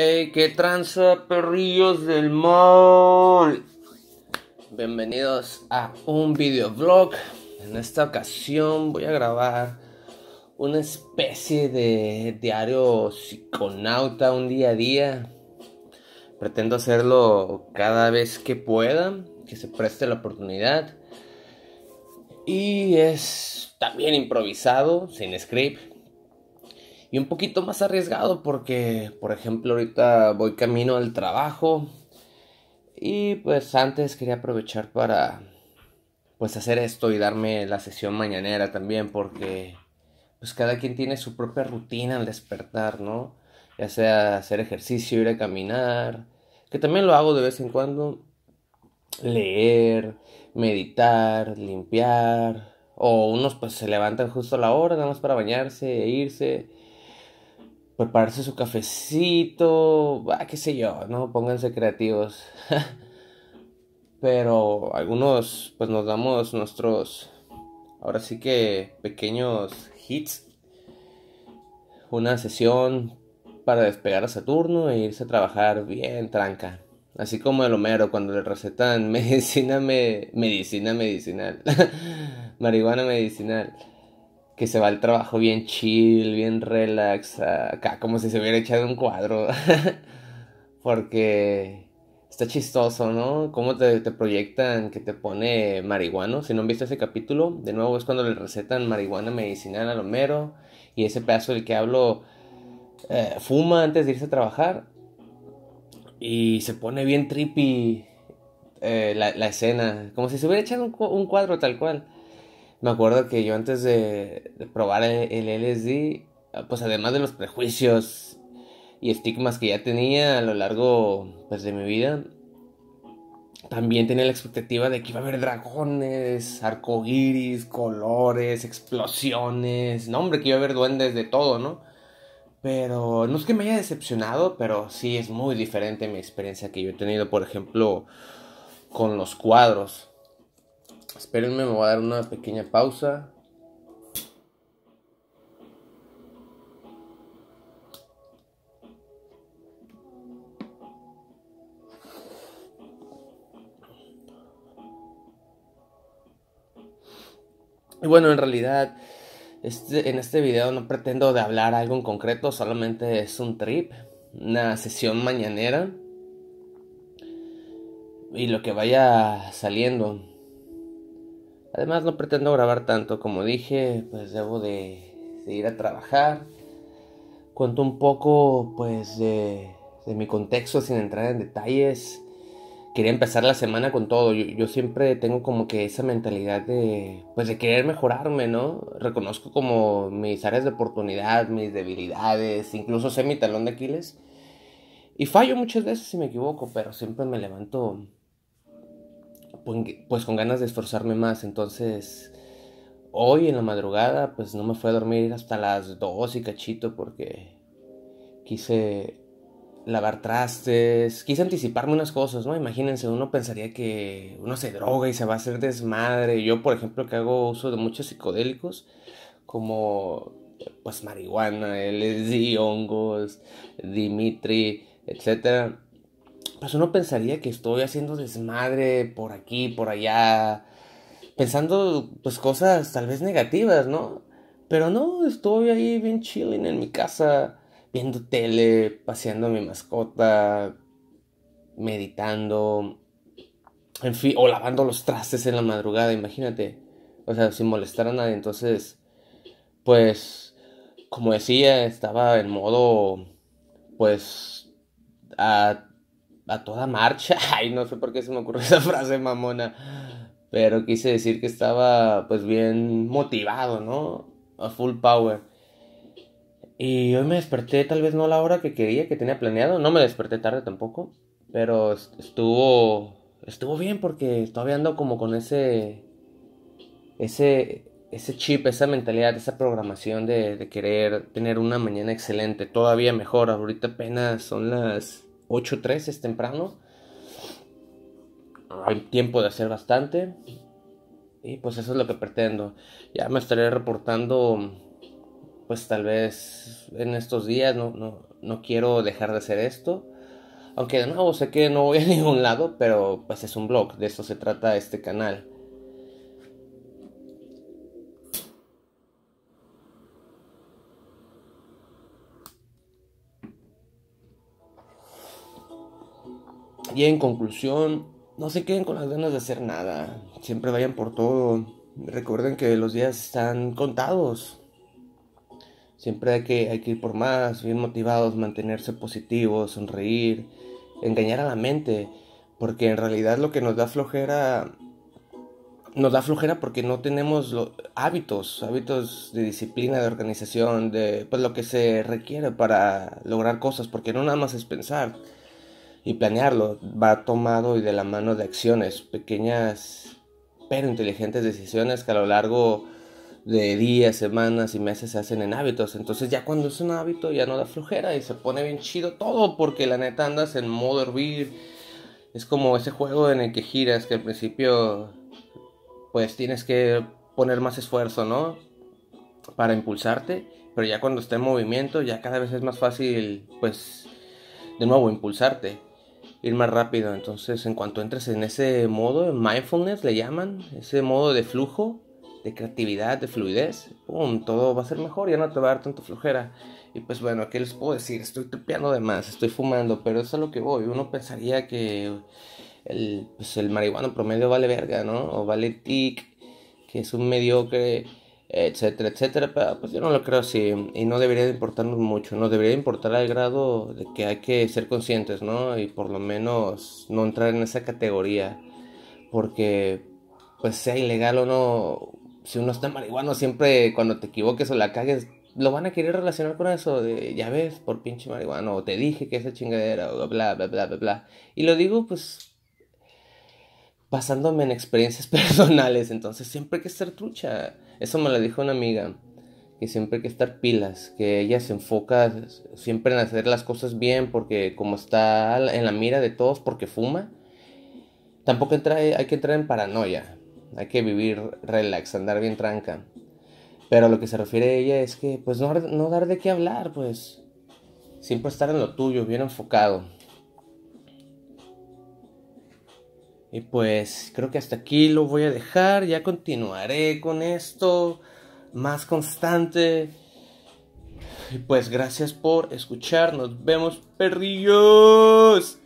Hey, qué tranza, perrillos del mal! Bienvenidos a un videoblog. En esta ocasión voy a grabar una especie de diario psiconauta, un día a día. Pretendo hacerlo cada vez que pueda, que se preste la oportunidad. Y es también improvisado, sin script y un poquito más arriesgado porque, por ejemplo, ahorita voy camino al trabajo y pues antes quería aprovechar para pues hacer esto y darme la sesión mañanera también porque pues cada quien tiene su propia rutina al despertar, ¿no? Ya sea hacer ejercicio, ir a caminar, que también lo hago de vez en cuando, leer, meditar, limpiar, o unos pues se levantan justo a la hora, nada más para bañarse e irse prepararse su cafecito, qué sé yo, ¿no? Pónganse creativos. Pero algunos, pues nos damos nuestros, ahora sí que pequeños hits. Una sesión para despegar a Saturno e irse a trabajar bien tranca. Así como el Homero cuando le recetan medicina, me, medicina medicinal, marihuana medicinal que se va al trabajo bien chill, bien relax, acá como si se hubiera echado un cuadro. Porque está chistoso, ¿no? Cómo te, proyectan que te pone marihuano. Si no han visto ese capítulo, de nuevo es cuando le recetan marihuana medicinal a Homero. Y ese pedazo del que hablo eh, fuma antes de irse a trabajar. Y se pone bien trippy eh, la, escena. Como si se hubiera echado un cuadro tal cual me acuerdo que yo antes de, probar el, LSD, ah, pues además de los prejuicios y estigmas que ya tenía a lo largo pues, de mi vida, también tenía la expectativa de que iba a haber dragones, iris, colores, explosiones, no hombre, que iba a haber duendes de todo, ¿no? Pero no es que me haya decepcionado, pero sí es muy diferente mi experiencia que yo he tenido, por ejemplo, con los cuadros. Espérenme, me voy a dar una pequeña pausa. Y bueno, en realidad, este, en este video no pretendo de hablar algo en concreto, solamente es un trip, una sesión mañanera y lo que vaya saliendo. Además no pretendo grabar tanto, como dije, pues debo de, ir a trabajar. Cuento un poco pues de, mi contexto sin entrar en detalles. Quería empezar la semana con todo. Yo, yo, siempre tengo como que esa mentalidad de pues de querer mejorarme, ¿no? Reconozco como mis áreas de oportunidad, mis debilidades, incluso sé mi talón de Aquiles. Y fallo muchas veces si me equivoco, pero siempre me levanto pues con ganas de esforzarme más. Entonces, hoy en la madrugada, pues no me fui a dormir hasta las 2 y cachito porque quise lavar trastes, quise anticiparme unas cosas, ¿no? Imagínense, uno pensaría que uno se droga y se va a hacer desmadre. Yo, por ejemplo, que hago uso de muchos psicodélicos, como pues marihuana, LSD, hongos, Dimitri, etcétera pues uno pensaría que estoy haciendo desmadre por aquí, por allá, pensando pues cosas tal vez negativas, ¿no? Pero no, estoy ahí bien chilling en mi casa, viendo tele, paseando a mi mascota, meditando, en fin, o lavando los trastes en la madrugada, imagínate. O sea, sin molestar a nadie. Entonces, pues, como decía, estaba en modo, pues, a a toda marcha. Ay, no sé por qué se me ocurrió esa frase mamona. Pero quise decir que estaba pues bien motivado, ¿no? A full power. Y hoy me desperté tal vez no a la hora que quería, que tenía planeado. No me desperté tarde tampoco. Pero estuvo, estuvo bien porque todavía ando como con ese, ese, ese chip, esa mentalidad, esa programación de, de querer tener una mañana excelente. Todavía mejor. Ahorita apenas son las 3 es temprano. Hay tiempo de hacer bastante. Y pues eso es lo que pretendo. Ya me estaré reportando, pues tal vez en estos días. No, no, no quiero dejar de hacer esto. Aunque de nuevo sé que no voy a ningún lado, pero pues es un blog. De eso se trata este canal. Y en conclusión, no se queden con las ganas de hacer nada. Siempre vayan por todo. Recuerden que los días están contados. Siempre hay que, hay que ir por más, bien motivados, mantenerse positivos, sonreír, engañar a la mente. Porque en realidad lo que nos da flojera nos da flojera porque no tenemos hábitos, hábitos de disciplina, de organización, de pues lo que se requiere para lograr cosas, porque no nada más es pensar, y planearlo va tomado y de la mano de acciones, pequeñas pero inteligentes decisiones que a lo largo de días, semanas y meses se hacen en hábitos. Entonces ya cuando es un hábito ya no da flojera y se pone bien chido todo porque la neta andas en modo hervir. Es como ese juego en el que giras que al principio pues tienes que poner más esfuerzo, ¿no? Para impulsarte, pero ya cuando está en movimiento ya cada vez es más fácil pues de nuevo impulsarte ir más rápido. Entonces, en cuanto entres en ese modo, mindfulness le llaman, ese modo de flujo, de creatividad, de fluidez, ¡pum! todo va a ser mejor, ya no te va a dar tanta flojera. Y pues bueno, ¿qué les puedo decir? Estoy tripeando de más, estoy fumando, pero eso es lo que voy. Uno pensaría que el, pues, marihuana promedio vale verga, ¿no? O vale tic, que es un mediocre etcétera, etcétera. pues yo no lo creo así y no debería de importarnos mucho, No debería importar al grado de que hay que ser conscientes, ¿no? Y por lo menos no entrar en esa categoría, porque pues sea ilegal o no, si uno está marihuano siempre cuando te equivoques o la cagues, lo van a querer relacionar con eso ya ves, por pinche marihuano, o te dije que esa chingadera, o bla, bla, bla, bla, bla. Y lo digo pues basándome en experiencias personales, entonces siempre hay que estar trucha. Eso me lo dijo una amiga, que siempre hay que estar pilas, que ella se enfoca siempre en hacer las cosas bien, porque como está en la mira de todos porque fuma, tampoco entra, hay que entrar en paranoia, hay que vivir relax, andar bien tranca. Pero lo que se refiere a ella es que pues no, no dar de qué hablar, pues siempre estar en lo tuyo, bien enfocado. Y pues creo que hasta aquí lo voy a dejar. Ya continuaré con esto más constante. Y pues gracias por escuchar. Nos vemos, perrillos.